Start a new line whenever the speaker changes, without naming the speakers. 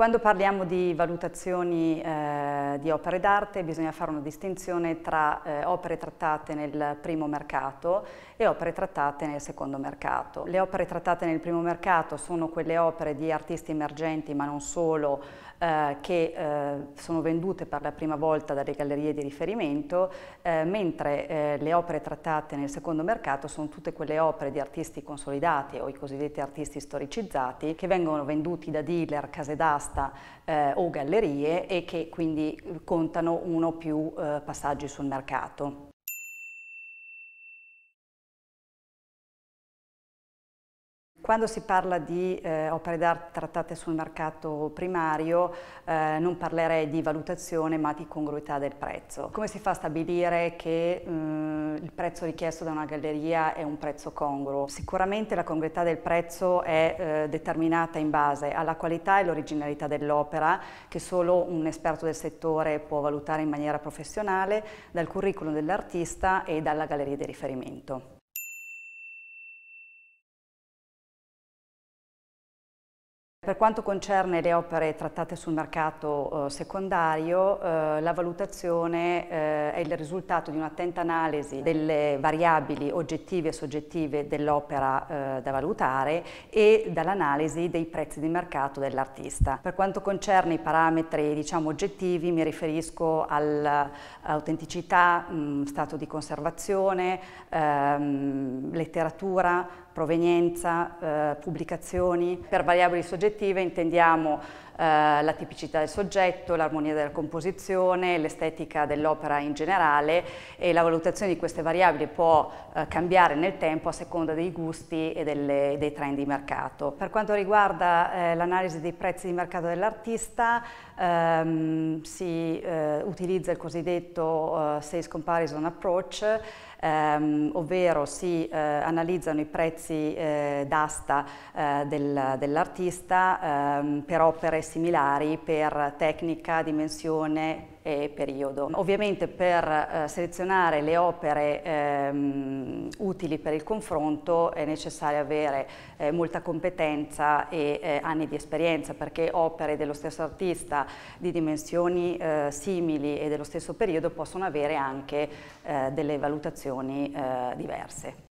Quando parliamo di valutazioni eh, di opere d'arte bisogna fare una distinzione tra eh, opere trattate nel primo mercato e opere trattate nel secondo mercato. Le opere trattate nel primo mercato sono quelle opere di artisti emergenti ma non solo eh, che eh, sono vendute per la prima volta dalle gallerie di riferimento, eh, mentre eh, le opere trattate nel secondo mercato sono tutte quelle opere di artisti consolidati o i cosiddetti artisti storicizzati che vengono venduti da dealer, case d'asta o gallerie e che quindi contano uno o più eh, passaggi sul mercato. Quando si parla di eh, opere d'arte trattate sul mercato primario eh, non parlerei di valutazione ma di congruità del prezzo. Come si fa a stabilire che mh, mm, il prezzo richiesto da una galleria è un prezzo congruo? Sicuramente la congruità del prezzo è eh, determinata in base alla qualità e all'originalità dell'opera che solo un esperto del settore può valutare in maniera professionale, dal curriculum dell'artista e dalla galleria di riferimento. Per quanto concerne le opere trattate sul mercato eh, secondario, eh, la valutazione eh, è il risultato di un'attenta analisi delle variabili oggettive e soggettive dell'opera eh, da valutare e dall'analisi dei prezzi di mercato dell'artista. Per quanto concerne i parametri diciamo, oggettivi mi riferisco all'autenticità, mm, stato di conservazione, ehm, letteratura, provenienza, eh, pubblicazioni. Per variabili soggettive positive intendiamo eh, la tipicità del soggetto, l'armonia della composizione, l'estetica dell'opera in generale e la valutazione di queste variabili può eh, cambiare nel tempo a seconda dei gusti e delle, dei trend di mercato. Per quanto riguarda eh, l'analisi dei prezzi di mercato dell'artista, ehm, si eh, utilizza il cosiddetto eh, sales comparison approach Ehm, ovvero si eh, analizzano i prezzi eh, d'asta eh, del, dell'artista ehm, per opere similari per tecnica, dimensione e periodo. Ovviamente per eh, selezionare le opere ehm, utili per il confronto è necessario avere eh, molta competenza e eh, anni di esperienza perché opere dello stesso artista di dimensioni eh, simili e dello stesso periodo possono avere anche eh, delle valutazioni eh, diverse.